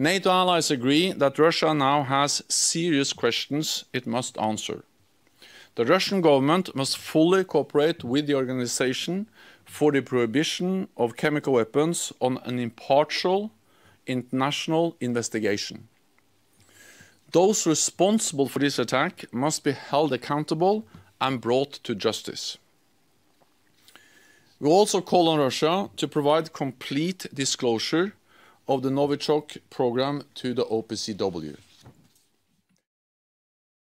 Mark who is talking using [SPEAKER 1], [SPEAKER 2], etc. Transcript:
[SPEAKER 1] NATO allies agree that Russia now has serious questions it must answer. The Russian government must fully cooperate with the organization for the prohibition of chemical weapons on an impartial international investigation. Those responsible for this attack must be held accountable and brought to justice. We also call on Russia to provide complete disclosure of the Novichok program to the OPCW.